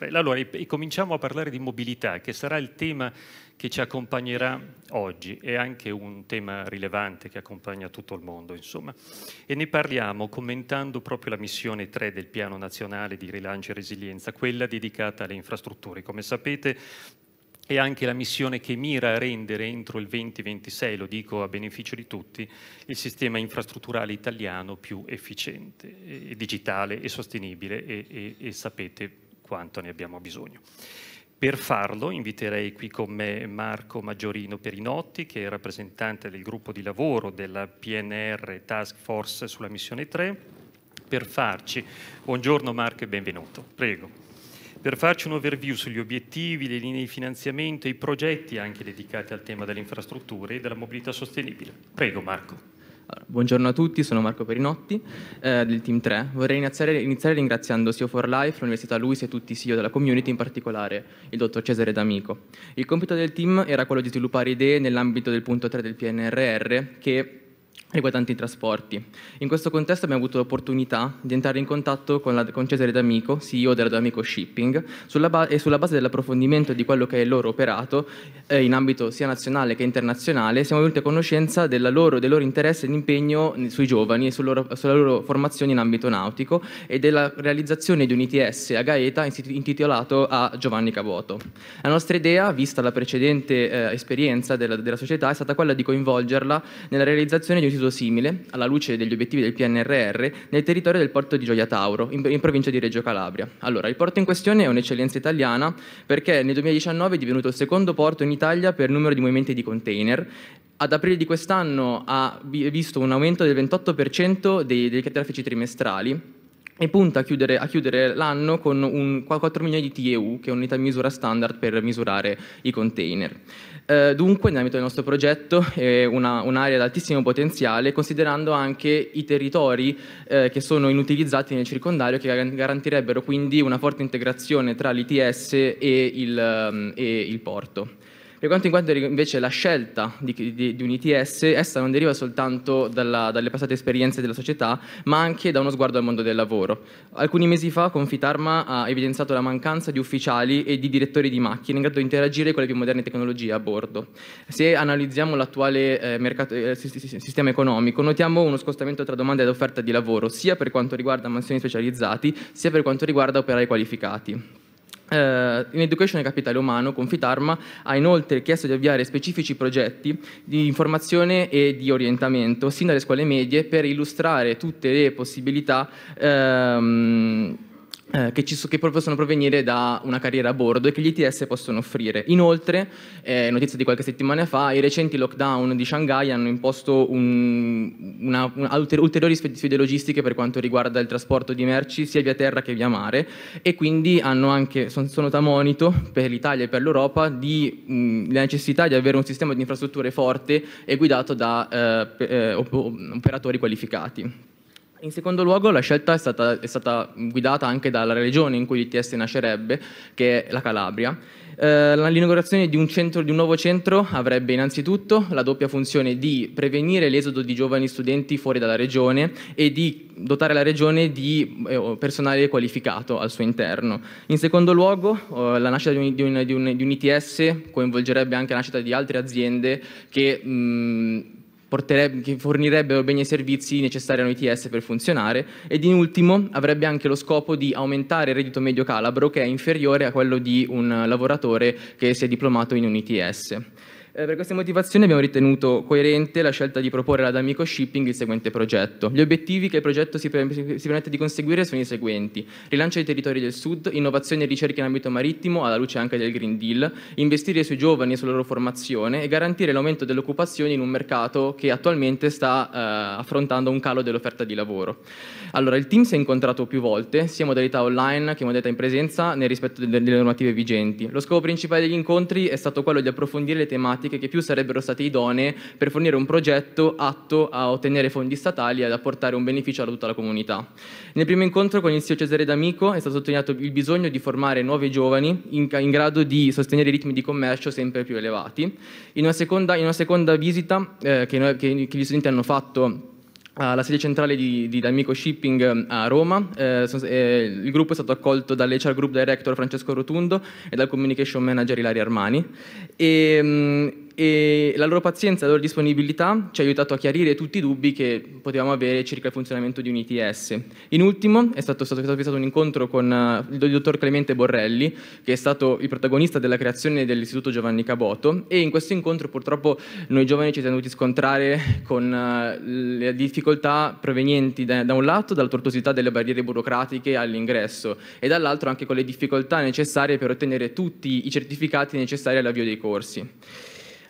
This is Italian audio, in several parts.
trail. Allora, cominciamo a parlare di mobilità, che sarà il tema che ci accompagnerà oggi, è anche un tema rilevante che accompagna tutto il mondo, insomma. E ne parliamo commentando proprio la missione 3 del Piano Nazionale di Rilancio e Resilienza, quella dedicata alle infrastrutture. Come sapete, è anche la missione che mira a rendere entro il 2026, lo dico a beneficio di tutti, il sistema infrastrutturale italiano più efficiente, e digitale e sostenibile e, e, e sapete quanto ne abbiamo bisogno. Per farlo inviterei qui con me Marco Maggiorino Perinotti, che è rappresentante del gruppo di lavoro della PNR Task Force sulla missione 3, per farci. Buongiorno Marco e benvenuto. Prego per farci un overview sugli obiettivi, le linee di finanziamento e i progetti anche dedicati al tema delle infrastrutture e della mobilità sostenibile. Prego Marco. Buongiorno a tutti, sono Marco Perinotti eh, del Team 3. Vorrei iniziare, iniziare ringraziando CEO for Life, l'Università Luis e tutti i CEO della community, in particolare il dottor Cesare D'Amico. Il compito del team era quello di sviluppare idee nell'ambito del punto 3 del PNRR che riguardanti i trasporti. In questo contesto abbiamo avuto l'opportunità di entrare in contatto con, la, con Cesare D'Amico, CEO della D'Amico Shipping, sulla e sulla base dell'approfondimento di quello che è il loro operato eh, in ambito sia nazionale che internazionale, siamo venuti a conoscenza loro, del loro interesse e impegno sui giovani e sul loro, sulla loro formazione in ambito nautico e della realizzazione di un ITS a Gaeta intitolato a Giovanni Cavoto. La nostra idea, vista la precedente eh, esperienza della, della società, è stata quella di coinvolgerla nella realizzazione di utilizzo simile, alla luce degli obiettivi del PNRR, nel territorio del porto di Gioia Tauro, in, in provincia di Reggio Calabria. Allora, il porto in questione è un'eccellenza italiana perché nel 2019 è divenuto il secondo porto in Italia per numero di movimenti di container ad aprile di quest'anno ha visto un aumento del 28% dei, dei traffici trimestrali e punta a chiudere, a chiudere l'anno con un 4 milioni di TEU, che è un'unità di misura standard per misurare i container. Eh, dunque, nell'ambito del nostro progetto, è una, un'area ad altissimo potenziale, considerando anche i territori eh, che sono inutilizzati nel circondario, che garantirebbero quindi una forte integrazione tra l'ITS e il, ehm, e il porto. Per quanto riguarda invece la scelta di, di, di un ITS, essa non deriva soltanto dalla, dalle passate esperienze della società, ma anche da uno sguardo al mondo del lavoro. Alcuni mesi fa Confitarma ha evidenziato la mancanza di ufficiali e di direttori di macchine in grado di interagire con le più moderne tecnologie a bordo. Se analizziamo l'attuale eh, mercato, eh, sistema economico, notiamo uno scostamento tra domanda ed offerta di lavoro, sia per quanto riguarda mansioni specializzati, sia per quanto riguarda operai qualificati. Uh, in Education e Capitale Umano, Confitarma, ha inoltre chiesto di avviare specifici progetti di informazione e di orientamento sin dalle scuole medie per illustrare tutte le possibilità um, eh, che, ci, che possono provenire da una carriera a bordo e che gli ITS possono offrire. Inoltre, eh, notizia di qualche settimana fa, i recenti lockdown di Shanghai hanno imposto un, una, un, ulteriori sfide logistiche per quanto riguarda il trasporto di merci sia via terra che via mare e quindi anche, sono, sono da monito per l'Italia e per l'Europa di, mh, la necessità di avere un sistema di infrastrutture forte e guidato da eh, eh operatori qualificati. In secondo luogo la scelta è stata, è stata, guidata anche dalla regione in cui l'ITS nascerebbe, che è la Calabria. Eh, l'inaugurazione di un, centro, di un, nuovo centro avrebbe innanzitutto la doppia funzione di prevenire l'esodo di giovani studenti fuori dalla regione e di dotare la regione di eh, personale qualificato al suo interno. In secondo luogo eh, la nascita di un, di, un, di un, ITS coinvolgerebbe anche la nascita di altre aziende che... Mh, che fornirebbero beni e servizi necessari a un ITS per funzionare ed in ultimo avrebbe anche lo scopo di aumentare il reddito medio calabro che è inferiore a quello di un lavoratore che si è diplomato in un ITS. Eh, per queste motivazioni abbiamo ritenuto coerente la scelta di proporre ad Amico Shipping il seguente progetto. Gli obiettivi che il progetto si, pre- si permette di conseguire sono i seguenti. Rilancio dei territori del Sud, innovazione e ricerca in ambito marittimo alla luce anche del Green Deal, investire sui giovani e sulla loro formazione e garantire l'aumento dell'occupazione in un mercato che attualmente sta eh, affrontando un calo dell'offerta di lavoro. Allora, il team si è incontrato più volte, sia in modalità online che in modalità in presenza, nel rispetto delle normative vigenti. Lo scopo principale degli incontri è stato quello di approfondire le tematiche tematiche che più sarebbero state idonee per fornire un progetto atto a ottenere fondi statali e ad apportare un beneficio a tutta la comunità. Nel primo incontro con il CEO Cesare D'Amico è stato sottolineato il bisogno di formare nuovi giovani in, in grado di sostenere i ritmi di commercio sempre più elevati. In una seconda, in una seconda visita eh, che, noi, che, che gli studenti hanno fatto alla ah, sede centrale di, di D'Amico Shipping ehm, a Roma. Eh, eh, il gruppo è stato accolto dall'HR Group Director Francesco Rotundo e dal Communication Manager Ilaria Armani. E, ehm, e la loro pazienza, e la loro disponibilità ci ha aiutato a chiarire tutti i dubbi che potevamo avere circa il funzionamento di un ITS. In ultimo è stato, stato, stato un incontro con eh, il dottor Clemente Borrelli, che è stato il protagonista della creazione dell'Istituto Giovanni Caboto e in questo incontro purtroppo noi giovani ci siamo dovuti scontrare con eh, le difficoltà provenienti da, da un lato dalla tortuosità delle barriere burocratiche all'ingresso e dall'altro anche con le difficoltà necessarie per ottenere tutti i certificati necessari all'avvio dei corsi.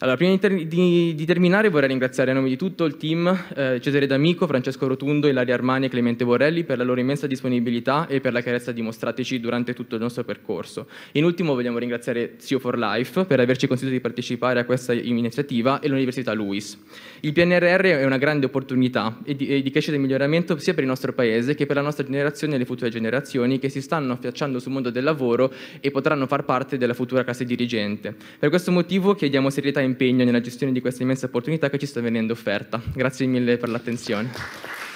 Allora, prima di, di, di, terminare vorrei ringraziare a nome di tutto il team eh, Cesare D'Amico, Francesco Rotundo, Ilaria Armani e Clemente Borrelli per la loro immensa disponibilità e per la carezza dimostrateci durante tutto il nostro percorso. In ultimo vogliamo ringraziare CO4Life per averci consentito di partecipare a questa iniziativa e l'Università Luis. Il PNRR è una grande opportunità e di, e di crescita e miglioramento sia per il nostro Paese che per la nostra generazione e le future generazioni che si stanno affacciando sul mondo del lavoro e potranno far parte della futura classe dirigente. Per questo motivo chiediamo serietà in impegno nella gestione di questa immensa opportunità che ci sta venendo offerta. Grazie mille per l'attenzione.